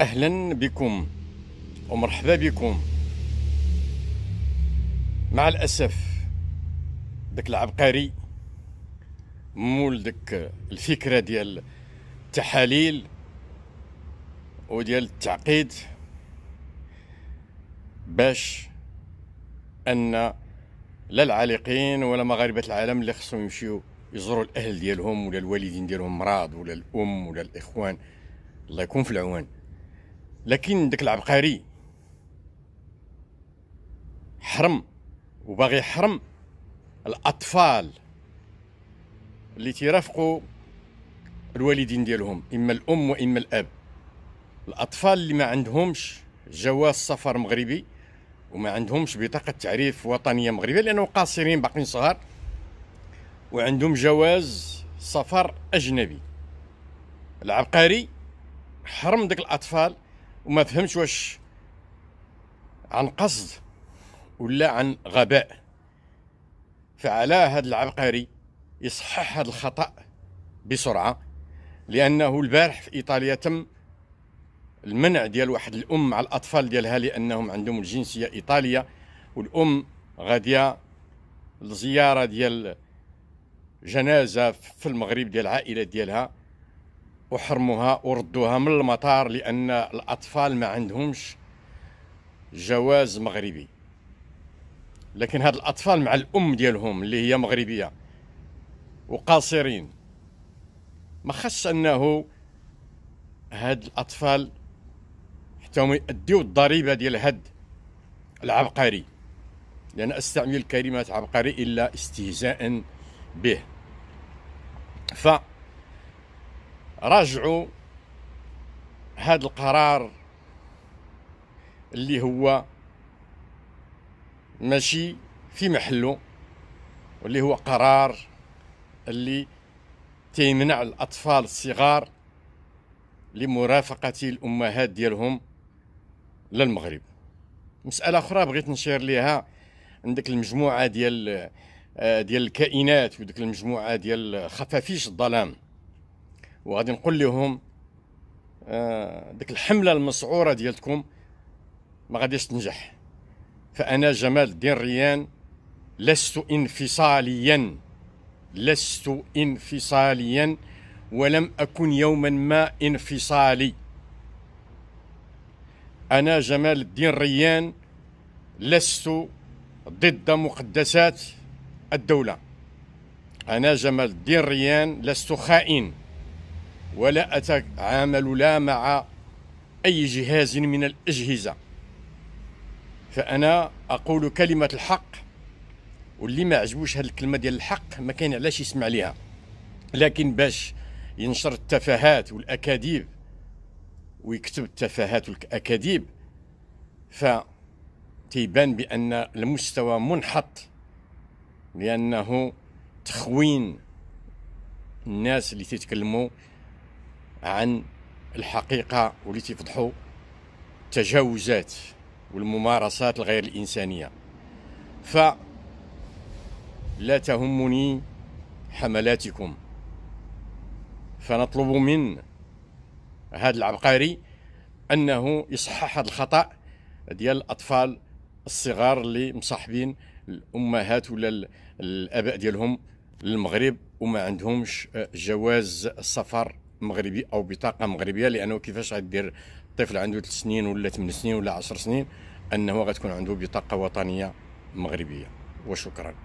اهلا بكم ومرحبا بكم مع الاسف داك العبقري مول داك الفكره ديال التحاليل وديال التعقيد باش ان لا العالقين ولا مغاربه العالم اللي خصهم يمشيو يزوروا الاهل ديالهم ولا الوالدين ديالهم مراض ولا الام ولا الاخوان الله يكون في العون لكن داك العبقري حرم وباغي يحرم الاطفال اللي تيرافقوا الوالدين ديالهم اما الام واما الاب الاطفال اللي ما عندهمش جواز سفر مغربي وما عندهمش بطاقه تعريف وطنيه مغربيه لانهم قاصرين باقيين صغار وعندهم جواز سفر اجنبي العبقري حرم داك الاطفال وما فهمش واش عن قصد ولا عن غباء فعلى هذا العبقري يصحح هذا الخطأ بسرعة لأنه البارح في إيطاليا تم المنع ديال واحد الأم مع الأطفال ديالها لأنهم عندهم الجنسية إيطالية والأم غادية لزيارة ديال جنازة في المغرب ديال العائلة ديالها وحرموها وردوها من المطار لان الاطفال ما عندهمش جواز مغربي لكن هاد الاطفال مع الام ديالهم اللي هي مغربيه وقاصرين ما خص انه هاد الاطفال حتى هما يأديو الضريبه ديال هاد العبقري لان استعمل كلمه عبقري الا استهزاء به ف راجعوا هذا القرار اللي هو ماشي في محله واللي هو قرار اللي تيمنع الأطفال الصغار لمرافقة الأمهات ديالهم للمغرب مسألة أخرى بغيت نشير ليها عندك المجموعة ديال آه، ديال الكائنات وديك المجموعة ديال خفافيش الظلام وغادي نقول لهم آه ديك الحمله المسعوره ديالتكم ما غاديش تنجح فانا جمال الدين ريان لست انفصاليا لست انفصاليا ولم اكن يوما ما انفصالي انا جمال الدين ريان لست ضد مقدسات الدوله انا جمال الدين ريان لست خائن ولا أتعامل لا مع أي جهاز من الأجهزة فأنا أقول كلمة الحق واللي ما عجبوش هاد الكلمة ديال الحق ما كان علاش يسمع ليها لكن باش ينشر التفاهات والأكاذيب ويكتب التفاهات والأكاذيب ف تيبان بأن المستوى منحط لأنه تخوين الناس اللي تيتكلموا عن الحقيقة واللي تفضحوا التجاوزات والممارسات الغير الإنسانية ف لا تهمني حملاتكم فنطلب من هذا العبقري انه يصحح هذا الخطا ديال الاطفال الصغار اللي مصاحبين الامهات ولا الاباء ديالهم للمغرب وما عندهمش جواز السفر مغربي او بطاقه مغربيه لانه كيفاش غدير طفل عنده 3 سنين ولا 8 سنين ولا 10 سنين انه غتكون عنده بطاقه وطنيه مغربيه وشكرا